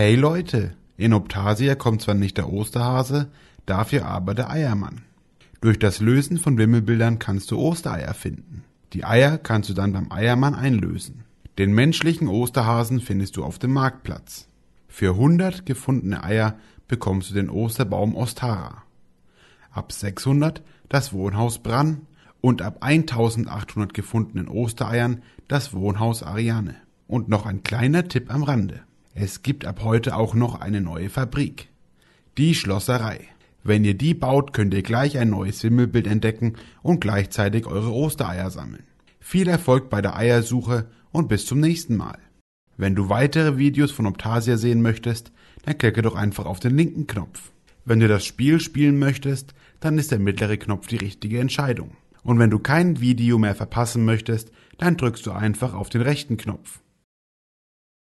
Hey Leute, in Optasia kommt zwar nicht der Osterhase, dafür aber der Eiermann. Durch das Lösen von Wimmelbildern kannst du Ostereier finden. Die Eier kannst du dann beim Eiermann einlösen. Den menschlichen Osterhasen findest du auf dem Marktplatz. Für 100 gefundene Eier bekommst du den Osterbaum Ostara. Ab 600 das Wohnhaus Brann und ab 1800 gefundenen Ostereiern das Wohnhaus Ariane. Und noch ein kleiner Tipp am Rande. Es gibt ab heute auch noch eine neue Fabrik. Die Schlosserei. Wenn ihr die baut, könnt ihr gleich ein neues Himmelbild entdecken und gleichzeitig eure Ostereier sammeln. Viel Erfolg bei der Eiersuche und bis zum nächsten Mal. Wenn du weitere Videos von Optasia sehen möchtest, dann klicke doch einfach auf den linken Knopf. Wenn du das Spiel spielen möchtest, dann ist der mittlere Knopf die richtige Entscheidung. Und wenn du kein Video mehr verpassen möchtest, dann drückst du einfach auf den rechten Knopf.